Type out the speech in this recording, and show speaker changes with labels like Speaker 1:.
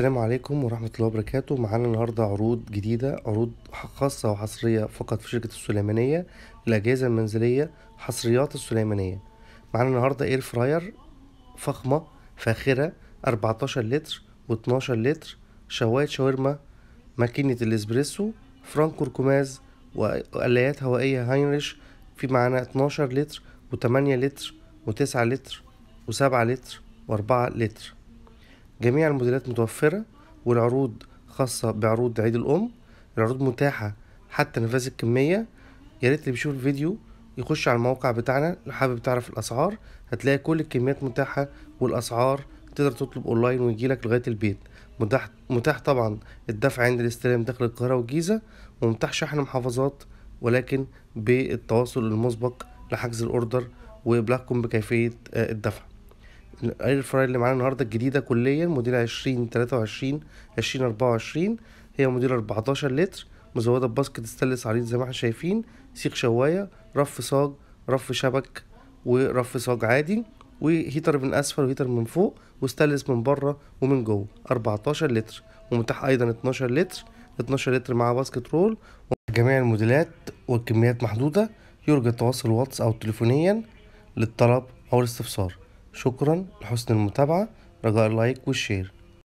Speaker 1: السلام عليكم ورحمة الله وبركاته معانا النهاردة عروض جديدة عروض خاصة وحصرية فقط في شركة السليمانية للأجهزة المنزلية حصريات السليمانية معانا النهاردة اير فراير فخمة فاخرة 14 لتر و12 لتر شواية شاورما ماكينة الاسبريسو فرانكو ركوماز وقلايات هوائية هاينريش في معانا 12 لتر و8 لتر و9 لتر و7 لتر و4 لتر جميع الموديلات متوفرة والعروض خاصة بعروض عيد الأم العروض متاحة حتى نفاذ الكمية يا ريت اللي بيشوف الفيديو يخش على الموقع بتاعنا لو حابب تعرف الأسعار هتلاقي كل الكميات متاحة والأسعار تقدر تطلب أونلاين ويجيلك لغاية البيت متاح, متاح طبعا الدفع عند الاستلام داخل القاهرة والجيزة ومتاح شحن محافظات ولكن بالتواصل المسبق لحجز الأوردر وإبلاغكم بكيفية آه، الدفع الاير فراير اللي معانا النهارده الجديده كليا موديل عشرين تلاتة وعشرين عشرين أربعة وعشرين هي موديل أربعتاشر لتر مزوده بباسكت ستانلس عريض زي ما احنا شايفين سيق شوايه رف صاج رف شبك ورف صاج عادي وهيتر من اسفل وهيتر من فوق وستانلس من بره ومن جوه 14 لتر ومتاح ايضا 12 لتر 12 لتر مع باسكت رول جميع الموديلات والكميات محدوده يرجى التواصل واتس او تليفونيا للطلب او الاستفسار شكرا لحسن المتابعة رجاء اللايك والشير